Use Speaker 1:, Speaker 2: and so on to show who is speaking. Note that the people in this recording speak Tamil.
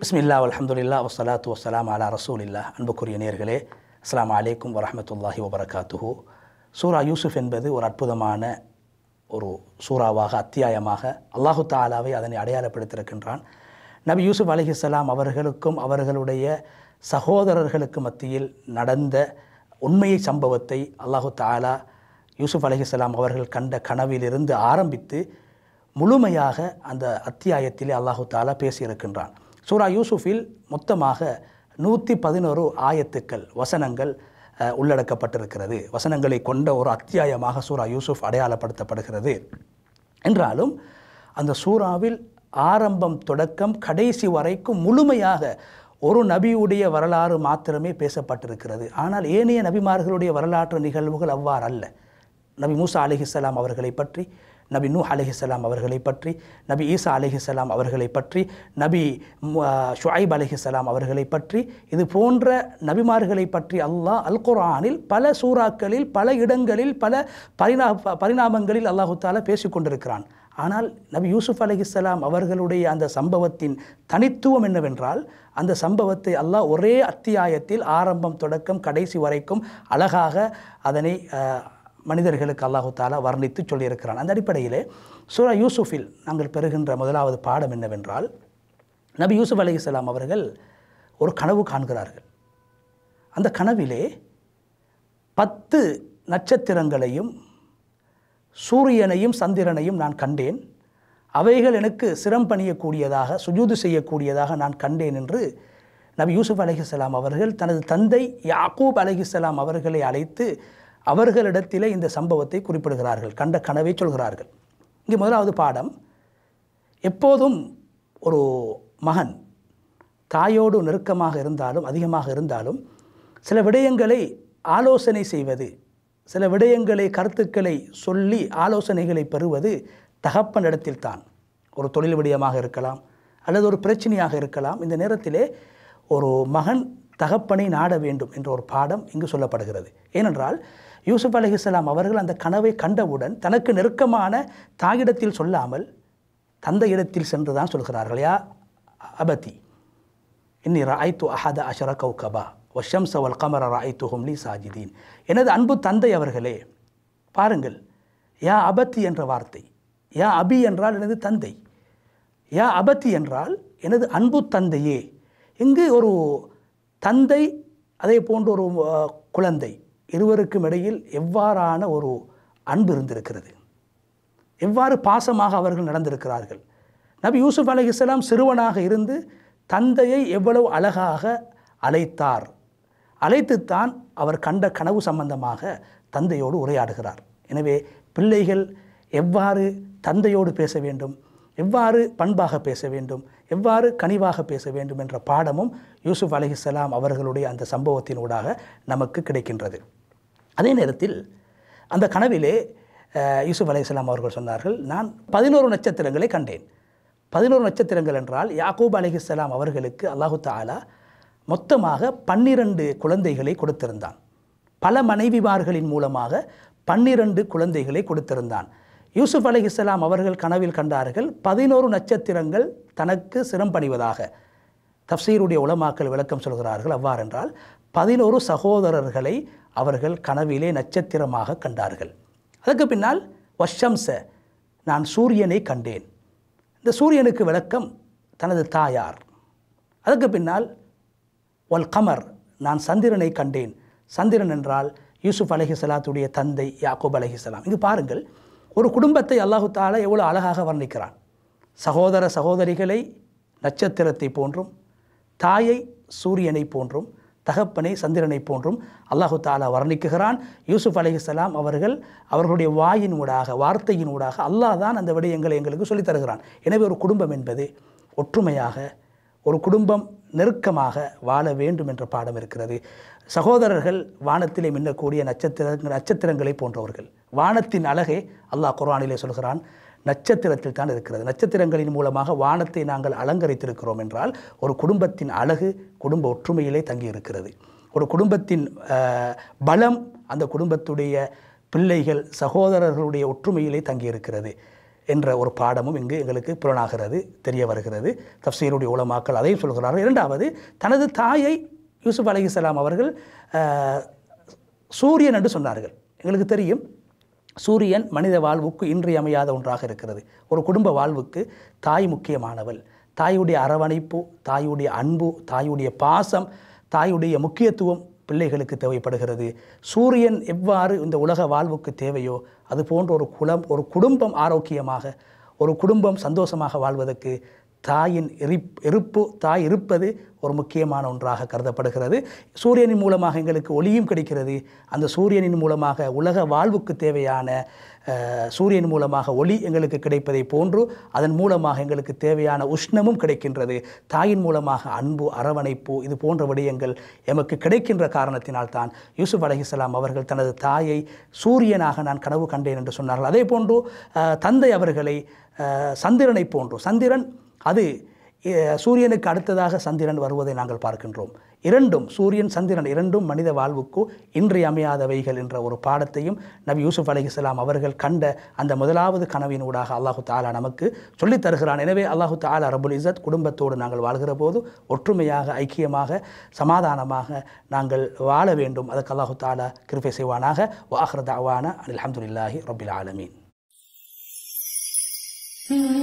Speaker 1: பிஸ்மில்லா அலமதுல்லா வசலாத்து வசலாம் அலா ரசூல் இல்லா அன்புக்குரிய நேர்களே அஸ்லாம் அலைக்கும் வரமத்துல்லாஹி வபரகாத்துஹூ சூரா யூசுஃப் என்பது ஒரு அற்புதமான ஒரு சூறாவாக அத்தியாயமாக அல்லாஹு தாலாவை அதனை அடையாளப்படுத்தியிருக்கின்றான் நபி யூசுஃப் அலிஹிஸ்லாம் அவர்களுக்கும் அவர்களுடைய சகோதரர்களுக்கு மத்தியில் நடந்த உண்மையை சம்பவத்தை அல்லாஹு தாலா யூசுப் அலஹிஸ்லாம் அவர்கள் கண்ட கனவிலிருந்து ஆரம்பித்து முழுமையாக அந்த அத்தியாயத்திலே அல்லாஹு தாலா பேசியிருக்கின்றான் சூரா யூசுஃபில் மொத்தமாக நூற்றி பதினோரு ஆயத்துக்கள் வசனங்கள் உள்ளடக்கப்பட்டிருக்கிறது வசனங்களை கொண்ட ஒரு அத்தியாயமாக சூரா யூசுஃப் அடையாளப்படுத்தப்படுகிறது என்றாலும் அந்த சூறாவில் ஆரம்பம் தொடக்கம் கடைசி வரைக்கும் முழுமையாக ஒரு நபியுடைய வரலாறு மாத்திரமே பேசப்பட்டிருக்கிறது ஆனால் ஏனைய நபிமார்களுடைய வரலாற்று நிகழ்வுகள் அவ்வாறு அல்ல நபி மூசா அலிஹிசலாம் அவர்களை பற்றி நபி நூ அலிஹிசலாம் அவர்களை பற்றி நபி ஈசா அலிஹிசலாம் அவர்களை பற்றி நபி ஷுஐப் அலிஹிசலாம் அவர்களை பற்றி இது போன்ற நபிமார்களை பற்றி அல்லாஹ் அல் குரானில் பல சூறாக்களில் பல இடங்களில் பல பரிணா பரிணாமங்களில் அல்லாஹு தாலா பேசிக்கொண்டிருக்கிறான் ஆனால் நபி யூசுஃப் அலஹிஸ்லாம் அவர்களுடைய அந்த சம்பவத்தின் தனித்துவம் என்னவென்றால் அந்த சம்பவத்தை அல்லாஹ் ஒரே அத்தியாயத்தில் ஆரம்பம் தொடக்கம் கடைசி வரைக்கும் அழகாக அதனை மனிதர்களுக்கு அல்லாஹு தாலா வர்ணித்து சொல்லியிருக்கிறான் அந்த அடிப்படையிலே சூரா யூசுஃபில் நாங்கள் பெறுகின்ற முதலாவது பாடம் என்னவென்றால் நபி யூசுஃப் அலிஸ்லாம் அவர்கள் ஒரு கனவு காண்கிறார்கள் அந்த கனவிலே பத்து நட்சத்திரங்களையும் சூரியனையும் சந்திரனையும் நான் கண்டேன் அவைகள் எனக்கு சிரம் பணியக்கூடியதாக சுஜூது செய்யக்கூடியதாக நான் கண்டேன் என்று நபி யூசுப் அலஹிஸ்லாம் அவர்கள் தனது தந்தை யாக்கூப் அலஹிஸ்லாம் அவர்களை அழைத்து அவர்களிடத்தில் இந்த சம்பவத்தை குறிப்பிடுகிறார்கள் கண்ட கனவை சொல்கிறார்கள் இங்கே முதலாவது பாடம் எப்போதும் ஒரு மகன் தாயோடு நெருக்கமாக இருந்தாலும் அதிகமாக இருந்தாலும் சில விடயங்களை ஆலோசனை செய்வது சில விடயங்களை கருத்துக்களை சொல்லி ஆலோசனைகளை பெறுவது தகப்பனிடத்தில் தான் ஒரு தொழில் விடயமாக இருக்கலாம் அல்லது ஒரு பிரச்சனையாக இருக்கலாம் இந்த நேரத்திலே ஒரு மகன் தகப்பனை நாட வேண்டும் என்ற ஒரு பாடம் இங்கு சொல்லப்படுகிறது ஏனென்றால் யூசுப் அலஹிஸ்லாம் அவர்கள் அந்த கனவை கண்டவுடன் தனக்கு நெருக்கமான தாயிடத்தில் சொல்லாமல் தந்தையிடத்தில் இடத்தில் சென்று தான் சொல்கிறார்கள் யா அபதி இன்னி ராய்த்து அஹத அஷர கௌகபா ஒஷம்ச வல் கமர ராய்த்துஹும் லி சாஜிதீன் எனது அன்பு தந்தை அவர்களே பாருங்கள் யா அபத்தி என்ற வார்த்தை யா அபி என்றால் எனது தந்தை யா அபத்தி என்றால் எனது அன்பு தந்தையே இங்கு ஒரு தந்தை அதே போன்ற ஒரு குழந்தை இருவருக்கும் இடையில் எவ்வாறான ஒரு அன்பு இருந்திருக்கிறது எவ்வாறு பாசமாக அவர்கள் நடந்திருக்கிறார்கள் நபி யூசுப் அலி இஸ்லாம் சிறுவனாக இருந்து தந்தையை எவ்வளவு அழகாக அழைத்தார் அழைத்துத்தான் அவர் கண்ட கனவு சம்பந்தமாக தந்தையோடு உரையாடுகிறார் எனவே பிள்ளைகள் எவ்வாறு தந்தையோடு பேச வேண்டும் எவ்வாறு பண்பாக பேச வேண்டும் எவ்வாறு கனிவாக பேச வேண்டும் என்ற பாடமும் யூசுப் அலஹிசலாம் அவர்களுடைய அந்த சம்பவத்தினூடாக நமக்கு கிடைக்கின்றது அதே நேரத்தில் அந்த கனவிலே யூசுப் அலையாம் அவர்கள் சொன்னார்கள் நான் பதினோரு நட்சத்திரங்களை கண்டேன் பதினோரு நட்சத்திரங்கள் என்றால் யாக்கூப் அலிஹிஸ்லாம் அவர்களுக்கு அல்லாஹு தாலா மொத்தமாக பன்னிரண்டு குழந்தைகளை கொடுத்திருந்தான் பல மனைவிமார்களின் மூலமாக பன்னிரண்டு குழந்தைகளை கொடுத்திருந்தான் யூசுப் அலி அவர்கள் கனவில் கண்டார்கள் பதினோரு நட்சத்திரங்கள் தனக்கு சிரம் பணிவதாக தப்சீருடைய உளமாக்கல் விளக்கம் சொல்கிறார்கள் அவ்வாறென்றால் பதினோரு சகோதரர்களை அவர்கள் கனவிலே நட்சத்திரமாக கண்டார்கள் அதற்கு பின்னால் வஷம்ச நான் சூரியனை கண்டேன் இந்த சூரியனுக்கு விளக்கம் தனது தாயார் அதற்கு பின்னால் ஒல் கமர் நான் சந்திரனை கண்டேன் சந்திரன் என்றால் யூசுப் அலஹிசலாத்துடைய தந்தை யாக்கூப் அலஹிசலாம் இங்கு பாருங்கள் ஒரு குடும்பத்தை அல்லாஹு தாலா எவ்வளோ அழகாக வர்ணிக்கிறான் சகோதர சகோதரிகளை நட்சத்திரத்தை போன்றும் தாயை சூரியனை போன்றும் தகப்பனை சந்திரனை போன்றும் அல்லாஹு தாலா வர்ணிக்குகிறான் யூசுப் அலிஹலாம் அவர்கள் அவர்களுடைய வாயின் ஊடாக வார்த்தையின் ஊடாக அல்லாஹ் தான் அந்த விடயங்களை எங்களுக்கு சொல்லித்தருகிறான் எனவே ஒரு குடும்பம் என்பது ஒற்றுமையாக ஒரு குடும்பம் நெருக்கமாக வாழ வேண்டும் என்ற பாடம் இருக்கிறது சகோதரர்கள் வானத்திலே மின்னக்கூடிய நட்சத்திர நட்சத்திரங்களை போன்றவர்கள் வானத்தின் அழகே அல்லாஹ் குர்ஆனிலே சொல்கிறான் நட்சத்திரத்தில் தான் இருக்கிறது நட்சத்திரங்களின் மூலமாக வானத்தை நாங்கள் அலங்கரித்திருக்கிறோம் என்றால் ஒரு குடும்பத்தின் அழகு குடும்ப ஒற்றுமையிலே தங்கியிருக்கிறது ஒரு குடும்பத்தின் பலம் அந்த குடும்பத்துடைய பிள்ளைகள் சகோதரர்களுடைய ஒற்றுமையிலே தங்கியிருக்கிறது என்ற ஒரு பாடமும் இங்கு எங்களுக்கு புலனாகிறது தெரிய வருகிறது தப்சீருடைய உலமாக்கள் அதையும் சொல்கிறார்கள் இரண்டாவது தனது தாயை யூசுப் அலிசலாம் அவர்கள் சூரியன் என்று சொன்னார்கள் எங்களுக்கு தெரியும் சூரியன் மனித வாழ்வுக்கு இன்றியமையாத ஒன்றாக இருக்கிறது ஒரு குடும்ப வாழ்வுக்கு தாய் முக்கியமானவள் தாயுடைய அரவணைப்பு தாயுடைய அன்பு தாயுடைய பாசம் தாயுடைய முக்கியத்துவம் பிள்ளைகளுக்கு தேவைப்படுகிறது சூரியன் எவ்வாறு இந்த உலக வாழ்வுக்கு தேவையோ அது போன்ற ஒரு குலம் ஒரு குடும்பம் ஆரோக்கியமாக ஒரு குடும்பம் சந்தோஷமாக வாழ்வதற்கு தாயின் எரிப் எருப்பு தாய் இருப்பது ஒரு முக்கியமான ஒன்றாக கருதப்படுகிறது சூரியனின் மூலமாக எங்களுக்கு ஒளியும் கிடைக்கிறது அந்த சூரியனின் மூலமாக உலக வாழ்வுக்கு தேவையான சூரியன் மூலமாக ஒளி எங்களுக்கு கிடைப்பதை போன்று அதன் மூலமாக எங்களுக்கு தேவையான உஷ்ணமும் கிடைக்கின்றது தாயின் மூலமாக அன்பு அரவணைப்பு இது போன்ற விடயங்கள் எமக்கு கிடைக்கின்ற காரணத்தினால் தான் யூசுப் அலஹிஸ்லாம் அவர்கள் தனது தாயை சூரியனாக நான் கனவு கண்டேன் என்று சொன்னார்கள் அதே போன்று தந்தை அவர்களை சந்திரனை போன்று சந்திரன் அது சூரியனுக்கு அடுத்ததாக சந்திரன் வருவதை நாங்கள் பார்க்கின்றோம் இரண்டும் சூரியன் சந்திரன் இரண்டும் மனித வாழ்வுக்கு இன்றியமையாதவைகள் என்ற ஒரு பாடத்தையும் நபி யூசுப் அலி இஸ்லாம் அவர்கள் கண்ட அந்த முதலாவது கனவின் ஊடாக அல்லாஹு தாலா நமக்கு சொல்லித் தருகிறான் எனவே அல்லாஹு தாலா ரபுல் இசத் குடும்பத்தோடு நாங்கள் வாழ்கிற போது ஒற்றுமையாக ஐக்கியமாக சமாதானமாக நாங்கள் வாழ வேண்டும் அதற்கு அல்லாஹு தாலா கிருபை செய்வானாக வாஹ்ரதாவான இல்லாஹி ரபில் ஆலமீன் hmm.